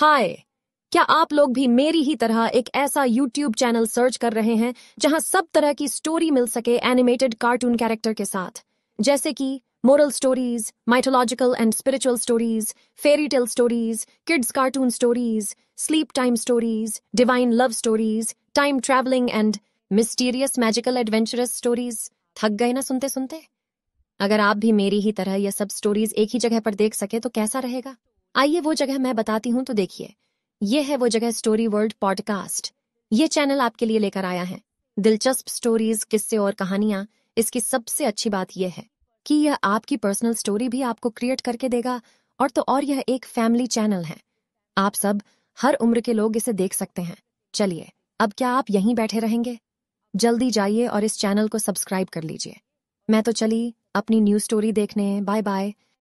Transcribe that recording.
हाय क्या आप लोग भी मेरी ही तरह एक ऐसा YouTube चैनल सर्च कर रहे हैं जहां सब तरह की स्टोरी मिल सके एनिमेटेड कार्टून कैरेक्टर के साथ जैसे कि moral stories mythological and spiritual stories fairy tale stories kids cartoon stories sleep time stories divine love stories time travelling and mysterious magical adventurous stories थक गए ना सुनते सुनते अगर आप भी मेरी ही तरह यह सब स्टोरीज एक ही जगह पर देख सके तो कैसा रहेगा आइए वो जगह मैं बताती हूं तो देखिए ये है वो जगह स्टोरी वर्ल्ड पॉडकास्ट ये चैनल आपके लिए लेकर आया है दिलचस्प स्टोरीज किस्से और कहानियां इसकी सबसे अच्छी बात यह है कि यह आपकी पर्सनल स्टोरी भी आपको क्रिएट करके देगा और तो और यह एक फैमिली चैनल है आप सब हर उम्र के लोग इसे देख सकते हैं चलिए अब क्या आप यहीं बैठे रहेंगे जल्दी जाइए और इस चैनल को सब्सक्राइब कर लीजिए मैं तो चली अपनी न्यूज स्टोरी देखने बाय बाय